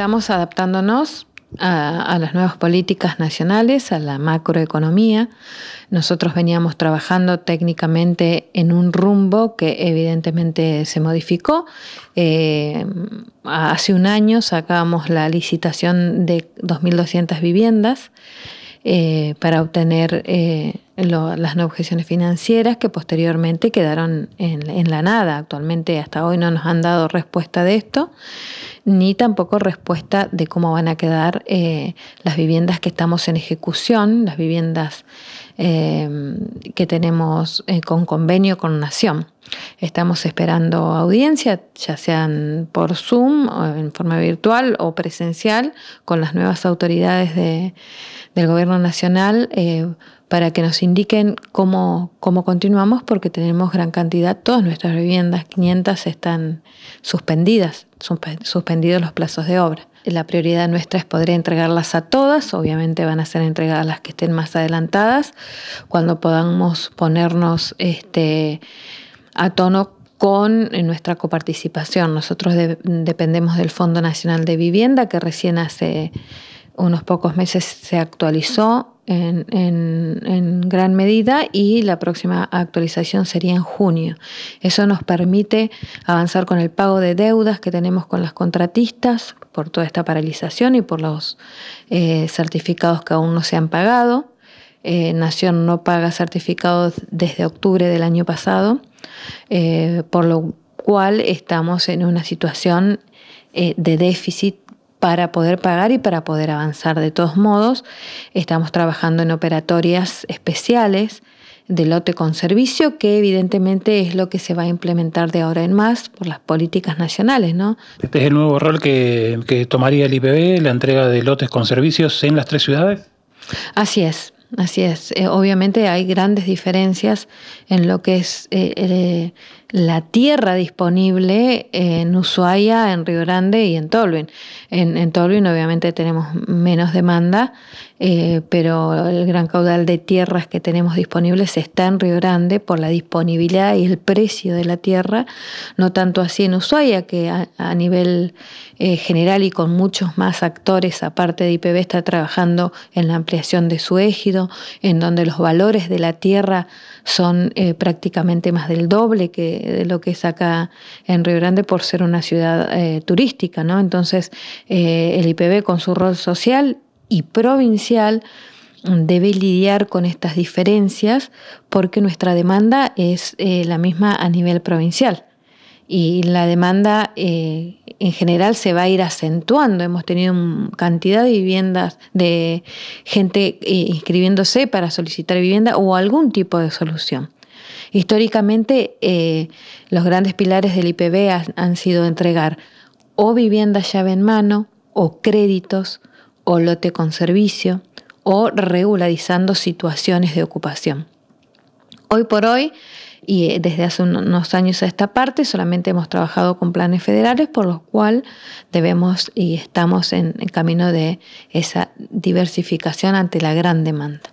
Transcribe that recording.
Estamos adaptándonos a, las nuevas políticas nacionales, a la macroeconomía. Nosotros veníamos trabajando técnicamente en un rumbo que evidentemente se modificó. Eh, hace un año sacamos la licitación de 2.200 viviendas eh, para obtener eh, las no objeciones financieras que posteriormente quedaron en, la nada. Actualmente hasta hoy no nos han dado respuesta de esto, ni tampoco respuesta de cómo van a quedar eh, las viviendas que estamos en ejecución, las viviendas eh, que tenemos eh, con convenio con Nación. Estamos esperando audiencia, ya sean por Zoom, en forma virtual o presencial, con las nuevas autoridades del Gobierno Nacional, eh, para que nos indiquen cómo, cómo continuamos, porque tenemos gran cantidad, todas nuestras viviendas, 500, están suspendidas, suspendidos los plazos de obra. La prioridad nuestra es poder entregarlas a todas, obviamente van a ser entregadas las que estén más adelantadas, cuando podamos ponernos este a tono con eh, nuestra coparticipación. Nosotros dependemos del Fondo Nacional de Vivienda, que recién hace unos pocos meses se actualizó en, gran medida y la próxima actualización sería en junio. Eso nos permite avanzar con el pago de deudas que tenemos con las contratistas por toda esta paralización y por los eh, certificados que aún no se han pagado. Eh, Nación no paga certificados desde octubre del año pasado eh, por lo cual estamos en una situación eh, de déficit para poder pagar y para poder avanzar. De todos modos, estamos trabajando en operatorias especiales de lote con servicio, que evidentemente es lo que se va a implementar de ahora en más por las políticas nacionales. ¿no? Este es el nuevo rol que, que tomaría el IPB, la entrega de lotes con servicios en las tres ciudades. Así es. Así es. Eh, obviamente hay grandes diferencias en lo que es eh, eh, la tierra disponible en Ushuaia, en Río Grande y en Tolvin. En, en obviamente tenemos menos demanda, eh, pero el gran caudal de tierras que tenemos disponibles está en Río Grande por la disponibilidad y el precio de la tierra, no tanto así en Ushuaia, que a, nivel eh, general y con muchos más actores, aparte de IPB, está trabajando en la ampliación de su égido en donde los valores de la tierra son eh, prácticamente más del doble que de lo que es acá en Río Grande por ser una ciudad eh, turística, ¿no? Entonces, eh, el IPB con su rol social y provincial debe lidiar con estas diferencias porque nuestra demanda es eh, la misma a nivel provincial y la demanda en general se va a ir acentuando. Hemos tenido cantidad de viviendas de gente inscribiéndose para solicitar vivienda o algún tipo de solución. Históricamente, eh, los grandes pilares del IPB han, sido entregar o vivienda llave en mano, o créditos, o lote con servicio, o regularizando situaciones de ocupación. Hoy por hoy, y eh, desde hace unos años a esta parte solamente hemos trabajado con planes federales por lo cual debemos y estamos en camino de esa diversificación ante la gran demanda.